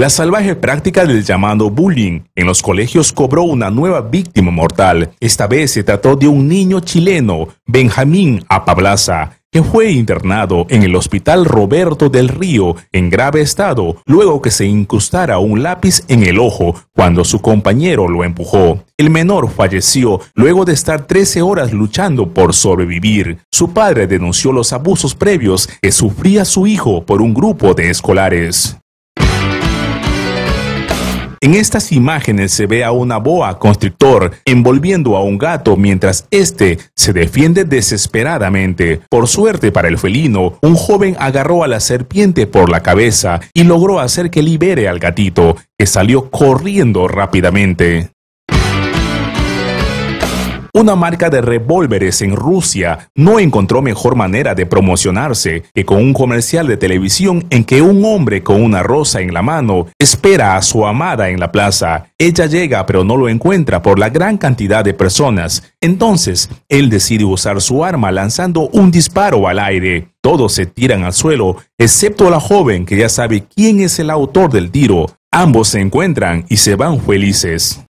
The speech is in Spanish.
La salvaje práctica del llamado bullying en los colegios cobró una nueva víctima mortal. Esta vez se trató de un niño chileno, Benjamín Apablaza, que fue internado en el Hospital Roberto del Río en grave estado luego que se incrustara un lápiz en el ojo cuando su compañero lo empujó. El menor falleció luego de estar 13 horas luchando por sobrevivir. Su padre denunció los abusos previos que sufría su hijo por un grupo de escolares. En estas imágenes se ve a una boa constrictor envolviendo a un gato mientras este se defiende desesperadamente. Por suerte para el felino, un joven agarró a la serpiente por la cabeza y logró hacer que libere al gatito, que salió corriendo rápidamente. Una marca de revólveres en Rusia no encontró mejor manera de promocionarse que con un comercial de televisión en que un hombre con una rosa en la mano espera a su amada en la plaza. Ella llega pero no lo encuentra por la gran cantidad de personas. Entonces, él decide usar su arma lanzando un disparo al aire. Todos se tiran al suelo, excepto la joven que ya sabe quién es el autor del tiro. Ambos se encuentran y se van felices.